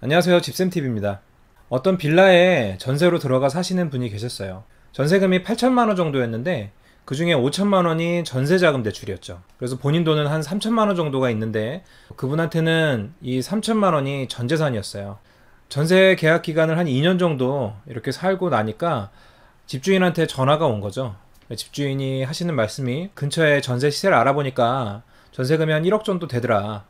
안녕하세요. 집쌤TV입니다. 어떤 빌라에 전세로 들어가 사시는 분이 계셨어요. 전세금이 8천만원 정도였는데 그 중에 5천만원이 전세자금 대출이었죠. 그래서 본인 돈은 한 3천만원 정도가 있는데 그분한테는 이 3천만원이 전재산이었어요. 전세 계약 기간을 한 2년 정도 이렇게 살고 나니까 집주인한테 전화가 온 거죠. 집주인이 하시는 말씀이 근처에 전세 시세를 알아보니까 전세금이 한 1억 정도 되더라.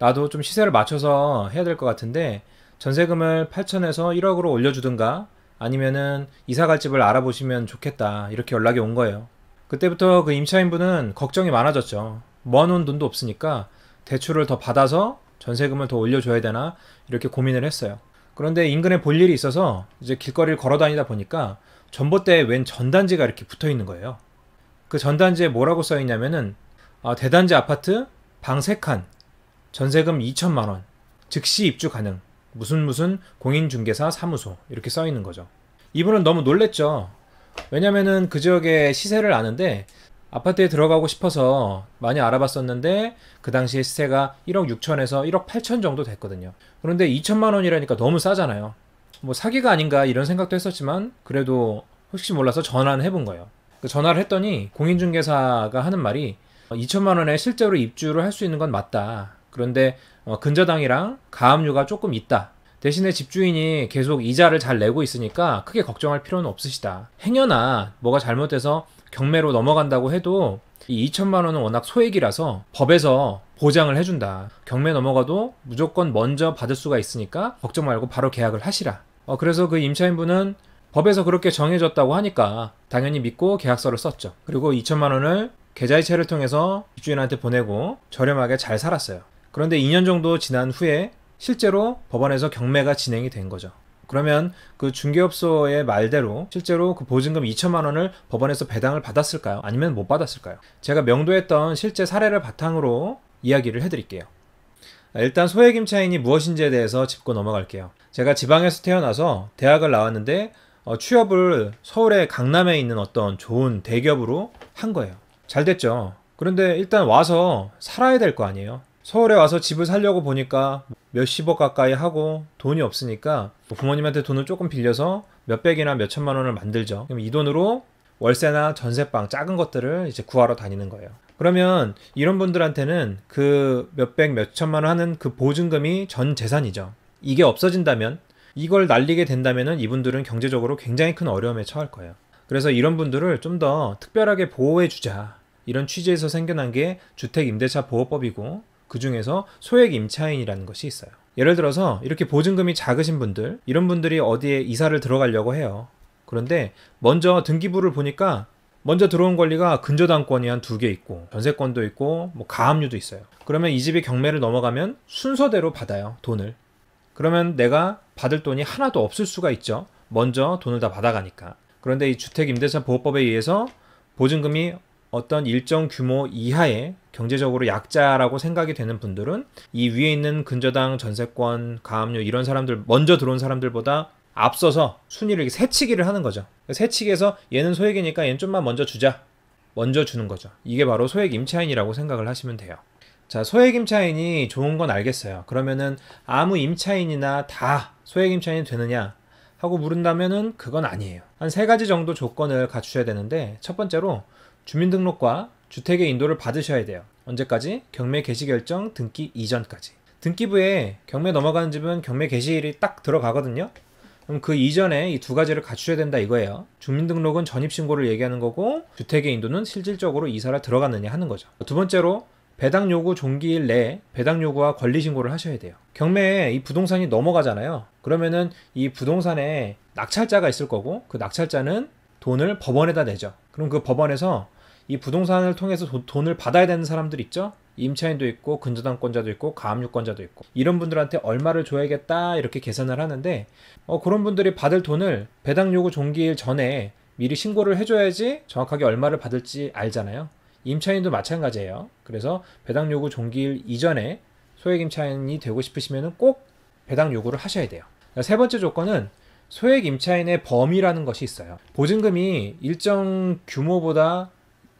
나도 좀 시세를 맞춰서 해야 될 것 같은데 전세금을 8천에서 1억으로 올려주든가 아니면은 이사 갈 집을 알아보시면 좋겠다 이렇게 연락이 온 거예요. 그때부터 그 임차인분은 걱정이 많아졌죠. 먼온 돈도 없으니까 대출을 더 받아서 전세금을 더 올려줘야 되나 이렇게 고민을 했어요. 그런데 인근에 볼 일이 있어서 이제 길거리를 걸어 다니다 보니까 전봇대에 웬 전단지가 이렇게 붙어 있는 거예요. 그 전단지에 뭐라고 써 있냐면은 아, 대단지 아파트 방 3칸 전세금 2천만 원 즉시 입주 가능 무슨 무슨 공인중개사 사무소 이렇게 써 있는 거죠. 이분은 너무 놀랬죠. 왜냐면은 그 지역의 시세를 아는데 아파트에 들어가고 싶어서 많이 알아봤었는데 그 당시에 시세가 1억 6천에서 1억 8천 정도 됐거든요. 그런데 2천만 원이라니까 너무 싸잖아요. 뭐 사기가 아닌가 이런 생각도 했었지만 그래도 혹시 몰라서 전화는 해본 거예요. 그 전화를 했더니 공인중개사가 하는 말이 2천만 원에 실제로 입주를 할 수 있는 건 맞다. 그런데 어, 근저당이랑 가압류가 조금 있다. 대신에 집주인이 계속 이자를 잘 내고 있으니까 크게 걱정할 필요는 없으시다. 행여나 뭐가 잘못돼서 경매로 넘어간다고 해도 이 2천만 원은 워낙 소액이라서 법에서 보장을 해준다. 경매 넘어가도 무조건 먼저 받을 수가 있으니까 걱정 말고 바로 계약을 하시라. 어, 그래서 그 임차인분은 법에서 그렇게 정해졌다고 하니까 당연히 믿고 계약서를 썼죠. 그리고 2천만 원을 계좌이체를 통해서 집주인한테 보내고 저렴하게 잘 살았어요. 그런데 2년 정도 지난 후에 실제로 법원에서 경매가 진행이 된 거죠. 그러면 그 중개업소의 말대로 실제로 그 보증금 2천만 원을 법원에서 배당을 받았을까요? 아니면 못 받았을까요? 제가 명도했던 실제 사례를 바탕으로 이야기를 해드릴게요. 일단 소액임차인이 무엇인지에 대해서 짚고 넘어갈게요. 제가 지방에서 태어나서 대학을 나왔는데 어, 취업을 서울의 강남에 있는 어떤 좋은 대기업으로 한 거예요. 잘 됐죠. 그런데 일단 와서 살아야 될 거 아니에요. 서울에 와서 집을 살려고 보니까 몇십억 가까이 하고 돈이 없으니까 부모님한테 돈을 조금 빌려서 몇백이나 몇천만 원을 만들죠. 그럼 이 돈으로 월세나 전세방 작은 것들을 이제 구하러 다니는 거예요. 그러면 이런 분들한테는 그 몇백 몇천만 원 하는 그 보증금이 전 재산이죠. 이게 없어진다면 이걸 날리게 된다면 이분들은 경제적으로 굉장히 큰 어려움에 처할 거예요. 그래서 이런 분들을 좀 더 특별하게 보호해 주자. 이런 취지에서 생겨난 게 주택임대차 보호법이고 그 중에서 소액 임차인이라는 것이 있어요. 예를 들어서 이렇게 보증금이 작으신 분들, 이런 분들이 어디에 이사를 들어가려고 해요. 그런데 먼저 등기부를 보니까 먼저 들어온 권리가 근저당권이 한 두 개 있고 전세권도 있고 뭐 가압류도 있어요. 그러면 이 집이 경매를 넘어가면 순서대로 받아요. 돈을. 그러면 내가 받을 돈이 하나도 없을 수가 있죠. 먼저 돈을 다 받아가니까. 그런데 이 주택임대차 보호법에 의해서 보증금이 어떤 일정 규모 이하의 경제적으로 약자라고 생각이 되는 분들은 이 위에 있는 근저당 전세권 가압류 이런 사람들 먼저 들어온 사람들보다 앞서서 순위를 이렇게 세치기를 하는 거죠. 세치기에서 얘는 소액이니까 얘는 좀만 먼저 주자. 먼저 주는 거죠. 이게 바로 소액 임차인이라고 생각을 하시면 돼요. 자, 소액 임차인이 좋은 건 알겠어요. 그러면은 아무 임차인이나 다 소액 임차인이 되느냐? 하고 물은다면은 그건 아니에요. 한 세 가지 정도 조건을 갖추셔야 되는데 첫 번째로 주민등록과 주택의 인도를 받으셔야 돼요. 언제까지? 경매 개시 결정 등기 이전까지. 등기부에 경매 넘어가는 집은 경매 개시일이 딱 들어가거든요. 그럼 그 이전에 이 두 가지를 갖추셔야 된다 이거예요. 주민등록은 전입신고를 얘기하는 거고 주택의 인도는 실질적으로 이사를 들어갔느냐 하는 거죠. 두 번째로 배당 요구 종기일 내에 배당 요구와 권리 신고를 하셔야 돼요. 경매에 이 부동산이 넘어가잖아요. 그러면은 이 부동산에 낙찰자가 있을 거고 그 낙찰자는 돈을 법원에다 내죠. 그럼 그 법원에서 이 부동산을 통해서 도, 돈을 받아야 되는 사람들 있죠? 임차인도 있고 근저당권자도 있고 가압류권자도 있고 이런 분들한테 얼마를 줘야겠다 이렇게 계산을 하는데 어, 그런 분들이 받을 돈을 배당 요구 종기일 전에 미리 신고를 해줘야지 정확하게 얼마를 받을지 알잖아요. 임차인도 마찬가지예요. 그래서 배당 요구 종기일 이전에 소액 임차인이 되고 싶으시면 꼭 배당 요구를 하셔야 돼요. 그러니까 세 번째 조건은 소액 임차인의 범위라는 것이 있어요. 보증금이 일정 규모보다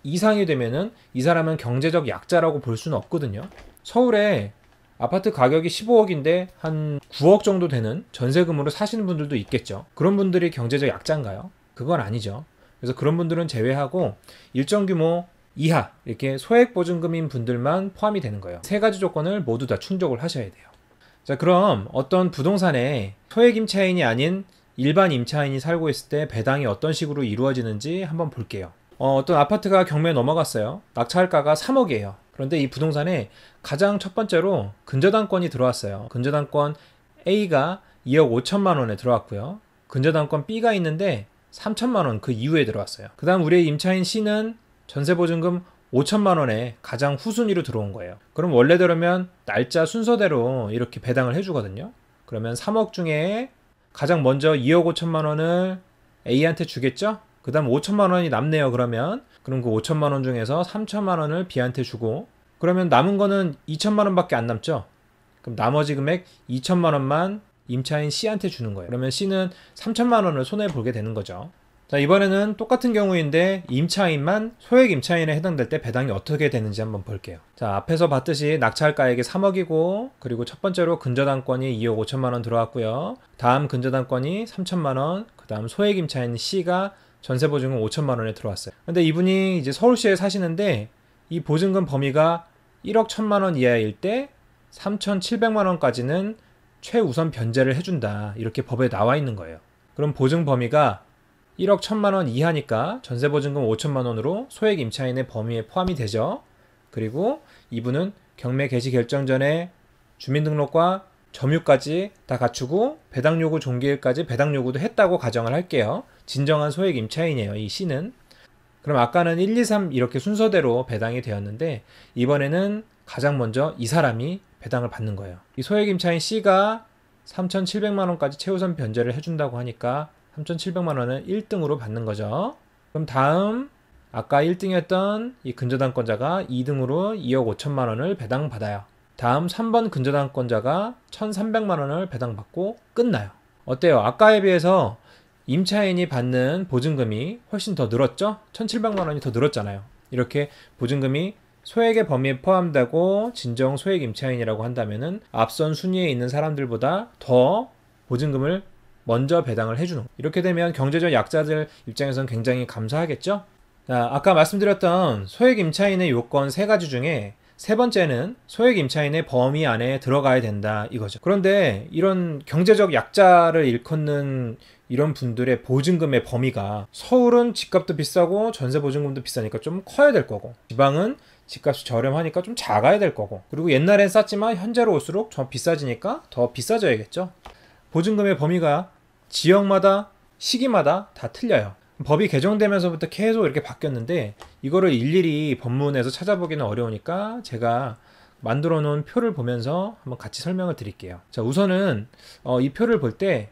이상이 되면은 이 사람은 경제적 약자라고 볼 수는 없거든요. 서울에 아파트 가격이 15억인데 한 9억 정도 되는 전세금으로 사시는 분들도 있겠죠. 그런 분들이 경제적 약자인가요? 그건 아니죠. 그래서 그런 분들은 제외하고 일정 규모 이하 이렇게 소액 보증금인 분들만 포함이 되는 거예요. 세 가지 조건을 모두 다 충족을 하셔야 돼요. 자, 그럼 어떤 부동산에 소액 임차인이 아닌 일반 임차인이 살고 있을 때 배당이 어떤 식으로 이루어지는지 한번 볼게요. 어, 떤 아파트가 경매에 넘어갔어요. 낙찰가가 3억이에요. 그런데 이 부동산에 가장 첫 번째로 근저당권이 들어왔어요. 근저당권 A가 2억 5천만 원에 들어왔고요. 근저당권 B가 있는데 3천만 원 그 이후에 들어왔어요. 그다음 우리의 임차인 C는 전세보증금 5천만 원에 가장 후순위로 들어온 거예요. 그럼 원래대로면 날짜 순서대로 이렇게 배당을 해주거든요. 그러면 3억 중에 가장 먼저 2억 5천만 원을 A한테 주겠죠? 그 다음 5천만 원이 남네요 그러면 그럼 그 5천만 원 중에서 3천만 원을 B한테 주고 그러면 남은 거는 2천만 원밖에 안 남죠 그럼 나머지 금액 2천만 원만 임차인 C한테 주는 거예요 그러면 C는 3천만 원을 손해 보게 되는 거죠 자 이번에는 똑같은 경우인데 임차인만 소액 임차인에 해당될 때 배당이 어떻게 되는지 한번 볼게요 자 앞에서 봤듯이 낙찰가액이 3억이고 그리고 첫 번째로 근저당권이 2억 5천만원 들어왔고요 다음 근저당권이 3천만원 그 다음 소액 임차인 C가 전세 보증금 5천만 원에 들어왔어요. 근데 이분이 이제 서울시에 사시는데 이 보증금 범위가 1억 1천만 원 이하일 때 3,700만 원까지는 최우선 변제를 해준다. 이렇게 법에 나와 있는 거예요. 그럼 보증 범위가 1억 1천만 원 이하니까 전세 보증금 5천만 원으로 소액 임차인의 범위에 포함이 되죠. 그리고 이분은 경매 개시 결정 전에 주민등록과 점유까지 다 갖추고 배당 요구 종결까지 배당 요구도 했다고 가정을 할게요. 진정한 소액 임차인이에요. 이씨는 그럼 아까는 1, 2, 3 이렇게 순서대로 배당이 되었는데 이번에는 가장 먼저 이 사람이 배당을 받는 거예요. 이 소액 임차인 씨가 3,700만 원까지 최우선 변제를 해준다고 하니까 3,700만 원은 1등으로 받는 거죠. 그럼 다음 아까 1등이었던 이 근저당권자가 2등으로 2억 5천만 원을 배당받아요. 다음 3번 근저당권자가 1,300만 원을 배당받고 끝나요. 어때요? 아까에 비해서 임차인이 받는 보증금이 훨씬 더 늘었죠? 1,700만 원이 더 늘었잖아요. 이렇게 보증금이 소액의 범위에 포함되고 진정 소액 임차인이라고 한다면은 앞선 순위에 있는 사람들보다 더 보증금을 먼저 배당을 해주는 이렇게 되면 경제적 약자들 입장에선 굉장히 감사하겠죠? 자, 아까 말씀드렸던 소액 임차인의 요건 세 가지 중에 세 번째는 소액 임차인의 범위 안에 들어가야 된다 이거죠. 그런데 이런 경제적 약자를 일컫는 이런 분들의 보증금의 범위가 서울은 집값도 비싸고 전세 보증금도 비싸니까 좀 커야 될 거고 지방은 집값이 저렴하니까 좀 작아야 될 거고 그리고 옛날엔 쌌지만 현재로 올수록 더 비싸지니까 더 비싸져야겠죠 보증금의 범위가 지역마다 시기마다 다 틀려요 법이 개정되면서부터 계속 이렇게 바뀌었는데 이거를 일일이 법문에서 찾아보기는 어려우니까 제가 만들어 놓은 표를 보면서 한번 같이 설명을 드릴게요 자 우선은 어, 이 표를 볼때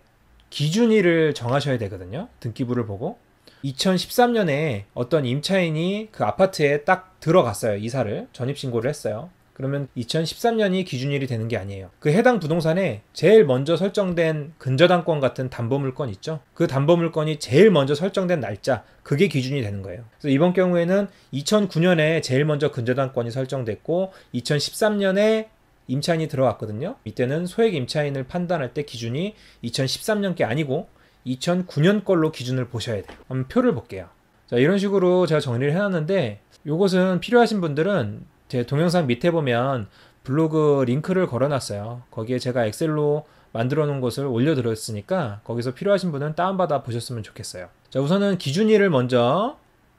기준일을 정하셔야 되거든요. 등기부를 보고. 2013년에 어떤 임차인이 그 아파트에 딱 들어갔어요. 이사를. 전입신고를 했어요. 그러면 2013년이 기준일이 되는 게 아니에요. 그 해당 부동산에 제일 먼저 설정된 근저당권 같은 담보물건 있죠. 그 담보물건이 제일 먼저 설정된 날짜, 그게 기준이 되는 거예요. 그래서 이번 경우에는 2009년에 제일 먼저 근저당권이 설정됐고 2013년에 임차인이 들어왔거든요. 이때는 소액 임차인을 판단할 때 기준이 2013년 게 아니고 2009년 걸로 기준을 보셔야 돼요. 한번 표를 볼게요. 자, 이런 식으로 제가 정리를 해놨는데 이것은 필요하신 분들은 제 동영상 밑에 보면 블로그 링크를 걸어놨어요. 거기에 제가 엑셀로 만들어 놓은 것을 올려드렸으니까 거기서 필요하신 분은 다운받아 보셨으면 좋겠어요. 자, 우선은 기준일을 먼저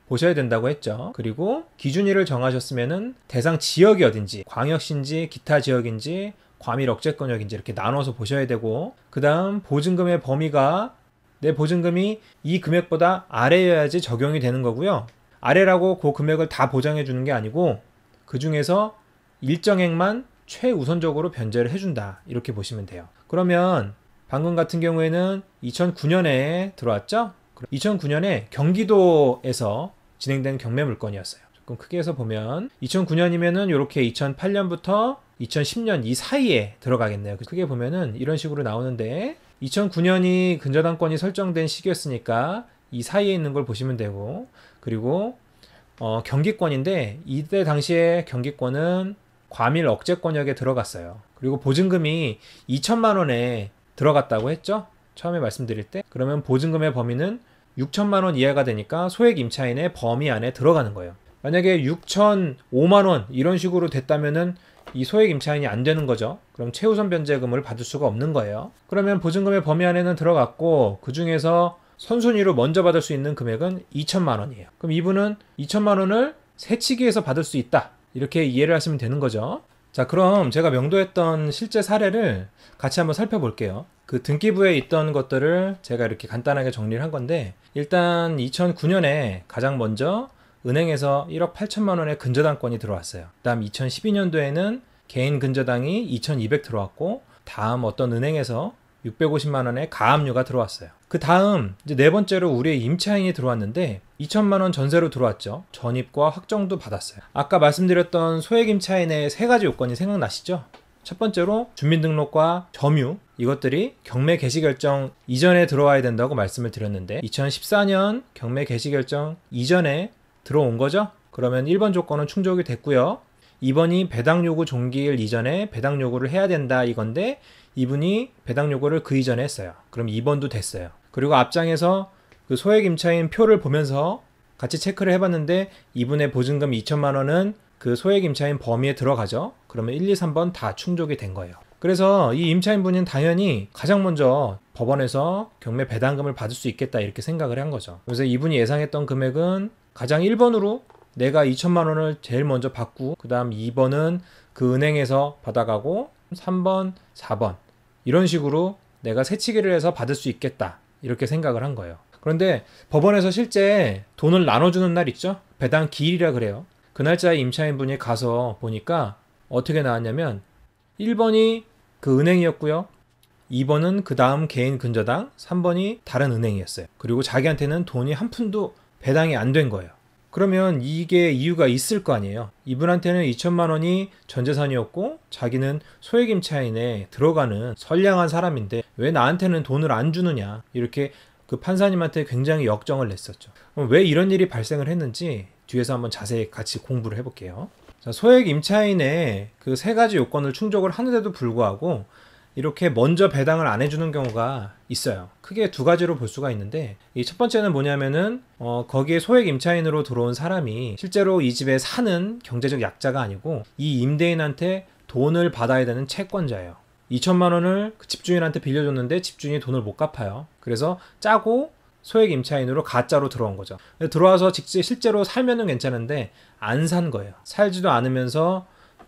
보셔야 된다고 했죠. 그리고 기준일을 정하셨으면은 대상 지역이 어딘지, 광역시인지, 기타 지역인지, 과밀 억제권역인지 이렇게 나눠서 보셔야 되고, 그 다음 보증금의 범위가 내 보증금이 이 금액보다 아래여야지 적용이 되는 거고요. 아래라고 그 금액을 다 보장해 주는 게 아니고, 그 중에서 일정액만 최우선적으로 변제를 해준다. 이렇게 보시면 돼요. 그러면 방금 같은 경우에는 2009년에 들어왔죠? 2009년에 경기도에서 진행된 경매 물건이었어요. 조금 크게 해서 보면 2009년이면은 이렇게 2008년부터 2010년 이 사이에 들어가겠네요. 크게 보면은 이런 식으로 나오는데 2009년이 근저당권이 설정된 시기였으니까 이 사이에 있는 걸 보시면 되고 그리고 어, 경기권인데 이때 당시에 경기권은 과밀 억제권역에 들어갔어요. 그리고 보증금이 2천만 원에 들어갔다고 했죠. 처음에 말씀드릴 때 그러면 보증금의 범위는 6천만 원 이하가 되니까 소액 임차인의 범위 안에 들어가는 거예요. 만약에 6천 5만 원 이런 식으로 됐다면은 이 소액 임차인이 안 되는 거죠. 그럼 최우선 변제금을 받을 수가 없는 거예요. 그러면 보증금의 범위 안에는 들어갔고 그 중에서 선순위로 먼저 받을 수 있는 금액은 2천만 원이에요. 그럼 이분은 2천만 원을 새치기에서 받을 수 있다. 이렇게 이해를 하시면 되는 거죠. 자, 그럼 제가 명도했던 실제 사례를 같이 한번 살펴볼게요. 그 등기부에 있던 것들을 제가 이렇게 간단하게 정리를 한 건데 일단 2009년에 가장 먼저 은행에서 1억 8천만 원의 근저당권이 들어왔어요. 그다음 2012년도에는 개인 근저당이 2,200 들어왔고 다음 어떤 은행에서 650만 원의 가압류가 들어왔어요. 그 다음 이제 네 번째로 우리의 임차인이 들어왔는데 2천만 원 전세로 들어왔죠. 전입과 확정도 받았어요. 아까 말씀드렸던 소액 임차인의 세 가지 요건이 생각나시죠? 첫 번째로 주민등록과 점유 이것들이 경매 개시 결정 이전에 들어와야 된다고 말씀을 드렸는데 2014년 경매 개시 결정 이전에 들어온 거죠? 그러면 1번 조건은 충족이 됐고요. 2번이 배당 요구 종기일 이전에 배당 요구를 해야 된다 이건데 이분이 배당 요구를 그 이전에 했어요. 그럼 2번도 됐어요. 그리고 앞장에서 그 소액 임차인 표를 보면서 같이 체크를 해봤는데 이분의 보증금 2천만 원은 그 소액 임차인 범위에 들어가죠. 그러면 1, 2, 3번 다 충족이 된 거예요. 그래서 이 임차인분은 당연히 가장 먼저 법원에서 경매 배당금을 받을 수 있겠다 이렇게 생각을 한 거죠. 그래서 이분이 예상했던 금액은 가장 1번으로 내가 2천만 원을 제일 먼저 받고 그다음 2번은 그 은행에서 받아가고 3번, 4번 이런 식으로 내가 새치기를 해서 받을 수 있겠다 이렇게 생각을 한 거예요. 그런데 법원에서 실제 돈을 나눠주는 날 있죠? 배당 기일이라 그래요. 그 날짜에 임차인분이 가서 보니까 어떻게 나왔냐면 1번이 그 은행이었고요. 2번은 그 다음 개인 근저당, 3번이 다른 은행이었어요. 그리고 자기한테는 돈이 한 푼도 배당이 안 된 거예요. 그러면 이게 이유가 있을 거 아니에요. 이분한테는 2천만 원이 전재산이었고 자기는 소액임차인에 들어가는 선량한 사람인데 왜 나한테는 돈을 안 주느냐 이렇게 그 판사님한테 굉장히 역정을 냈었죠. 왜 이런 일이 발생을 했는지 뒤에서 한번 자세히 같이 공부를 해볼게요. 자, 소액 임차인의 그 세 가지 요건을 충족을 하는데도 불구하고 이렇게 먼저 배당을 안 해주는 경우가 있어요. 크게 두 가지로 볼 수가 있는데 이 첫 번째는 뭐냐면은 어, 거기에 소액 임차인으로 들어온 사람이 실제로 이 집에 사는 경제적 약자가 아니고 이 임대인한테 돈을 받아야 되는 채권자예요. 2천만 원을 그 집주인한테 빌려줬는데 집주인이 돈을 못 갚아요. 그래서 짜고 소액 임차인으로 가짜로 들어온 거죠. 들어와서 직제 실제로 살면은 괜찮은데 안 산 거예요. 살지도 않으면서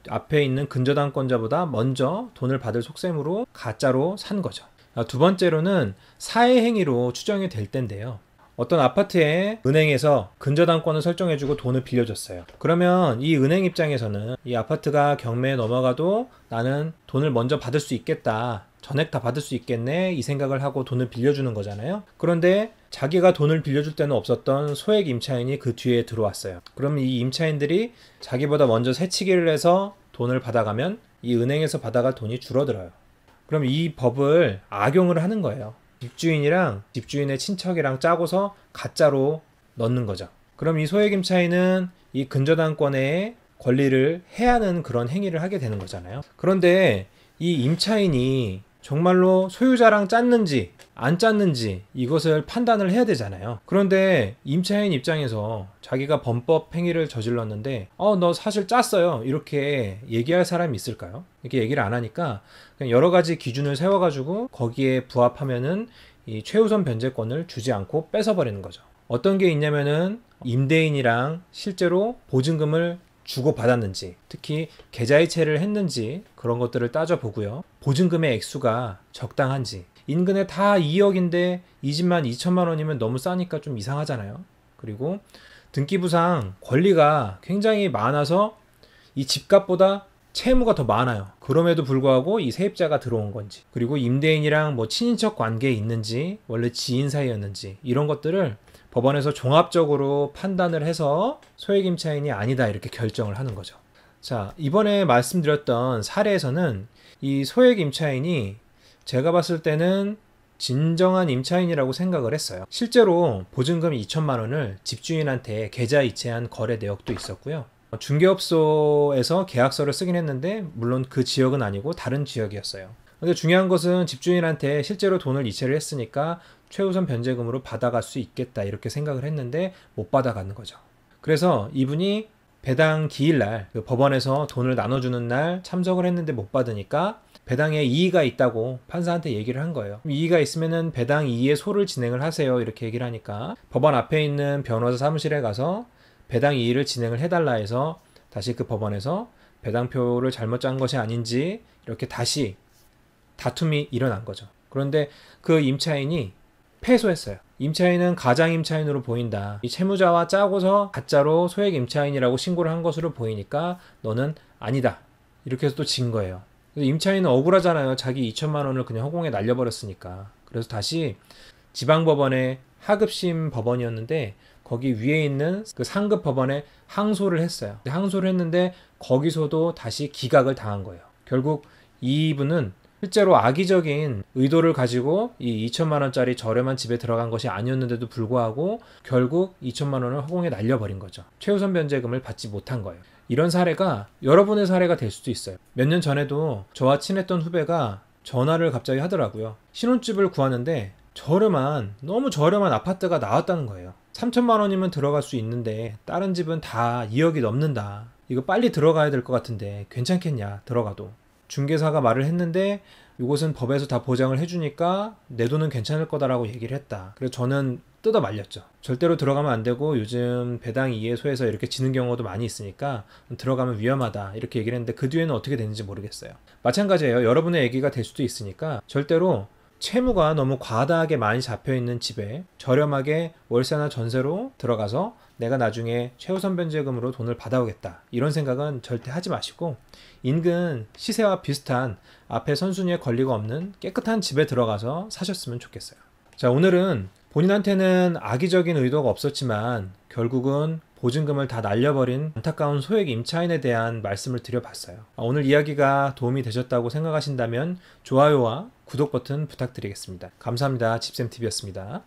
앞에 있는 근저당권자보다 먼저 돈을 받을 속셈으로 가짜로 산 거죠. 아, 두 번째로는 사회행위로 추정이 될 텐데요. 어떤 아파트에 은행에서 근저당권을 설정해주고 돈을 빌려줬어요. 그러면 이 은행 입장에서는 이 아파트가 경매에 넘어가도 나는 돈을 먼저 받을 수 있겠다. 전액 다 받을 수 있겠네 이 생각을 하고 돈을 빌려주는 거잖아요. 그런데 자기가 돈을 빌려줄 때는 없었던 소액 임차인이 그 뒤에 들어왔어요. 그럼 이 임차인들이 자기보다 먼저 새치기를 해서 돈을 받아가면 이 은행에서 받아갈 돈이 줄어들어요. 그럼 이 법을 악용을 하는 거예요. 집주인이랑 집주인의 친척이랑 짜고서 가짜로 넣는 거죠. 그럼 이 소액 임차인은 이 근저당권의 권리를 해하는 야 그런 행위를 하게 되는 거잖아요. 그런데 이 임차인이 정말로 소유자랑 짰는지 안 짰는지 이것을 판단을 해야 되잖아요. 그런데 임차인 입장에서 자기가 범법 행위를 저질렀는데 어 너 사실 짰어요 이렇게 얘기할 사람이 있을까요? 이렇게 얘기를 안 하니까 그냥 여러 가지 기준을 세워가지고 거기에 부합하면은 이 최우선 변제권을 주지 않고 뺏어버리는 거죠. 어떤 게 있냐면은 임대인이랑 실제로 보증금을 주고받았는지 특히 계좌이체를 했는지 그런 것들을 따져보고요. 보증금의 액수가 적당한지 인근에 다 2억인데 이 집만 2천만 원이면 너무 싸니까 좀 이상하잖아요. 그리고 등기부상 권리가 굉장히 많아서 이 집값보다 채무가 더 많아요. 그럼에도 불구하고 이 세입자가 들어온 건지, 그리고 임대인이랑 뭐 친인척 관계에 있는지, 원래 지인 사이였는지, 이런 것들을 법원에서 종합적으로 판단을 해서 소액임차인이 아니다 이렇게 결정을 하는 거죠. 자, 이번에 말씀드렸던 사례에서는 이 소액임차인이 제가 봤을 때는 진정한 임차인이라고 생각을 했어요. 실제로 보증금 2천만 원을 집주인한테 계좌 이체한 거래 내역도 있었고요. 중개업소에서 계약서를 쓰긴 했는데 물론 그 지역은 아니고 다른 지역이었어요. 근데 중요한 것은 집주인한테 실제로 돈을 이체를 했으니까 최우선 변제금으로 받아갈 수 있겠다 이렇게 생각을 했는데 못 받아가는 거죠. 그래서 이분이 배당 기일날 그 법원에서 돈을 나눠주는 날 참석을 했는데 못 받으니까 배당에 이의가 있다고 판사한테 얘기를 한 거예요. 이의가 있으면 배당 이의의 소를 진행을 하세요 이렇게 얘기를 하니까 법원 앞에 있는 변호사 사무실에 가서 배당 이의를 진행을 해달라 해서 다시 그 법원에서 배당표를 잘못 짠 것이 아닌지 이렇게 다시 다툼이 일어난 거죠. 그런데 그 임차인이 패소했어요. 임차인은 가장 임차인으로 보인다. 이 채무자와 짜고서 가짜로 소액 임차인이라고 신고를 한 것으로 보이니까 너는 아니다. 이렇게 해서 또 진 거예요. 임차인은 억울하잖아요. 자기 2천만 원을 그냥 허공에 날려버렸으니까. 그래서 다시 지방법원의 하급심 법원이었는데 거기 위에 있는 그 상급 법원에 항소를 했어요. 항소를 했는데 거기서도 다시 기각을 당한 거예요. 결국 이분은 실제로 악의적인 의도를 가지고 이 2천만 원짜리 저렴한 집에 들어간 것이 아니었는데도 불구하고 결국 2천만 원을 허공에 날려버린 거죠. 최우선 변제금을 받지 못한 거예요. 이런 사례가 여러분의 사례가 될 수도 있어요. 몇 년 전에도 저와 친했던 후배가 전화를 갑자기 하더라고요. 신혼집을 구하는데 저렴한 너무 저렴한 아파트가 나왔다는 거예요. 3천만 원이면 들어갈 수 있는데 다른 집은 다 2억이 넘는다. 이거 빨리 들어가야 될 것 같은데 괜찮겠냐 들어가도 중개사가 말을 했는데 이곳은 법에서 다 보장을 해주니까 내 돈은 괜찮을 거다라고 얘기를 했다. 그래서 저는 뜯어 말렸죠. 절대로 들어가면 안 되고 요즘 배당 이해소에서 이렇게 지는 경우도 많이 있으니까 들어가면 위험하다 이렇게 얘기를 했는데 그 뒤에는 어떻게 되는지 모르겠어요. 마찬가지예요. 여러분의 얘기가 될 수도 있으니까 절대로 채무가 너무 과다하게 많이 잡혀 있는 집에 저렴하게 월세나 전세로 들어가서 내가 나중에 최우선 변제금으로 돈을 받아오겠다 이런 생각은 절대 하지 마시고 인근 시세와 비슷한 앞에 선순위에 걸리가 없는 깨끗한 집에 들어가서 사셨으면 좋겠어요. 자 오늘은 본인한테는 악의적인 의도가 없었지만 결국은 보증금을 다 날려버린 안타까운 소액 임차인에 대한 말씀을 드려봤어요. 아, 오늘 이야기가 도움이 되셨다고 생각하신다면 좋아요와 구독 버튼 부탁드리겠습니다. 감사합니다. 집쌤TV였습니다.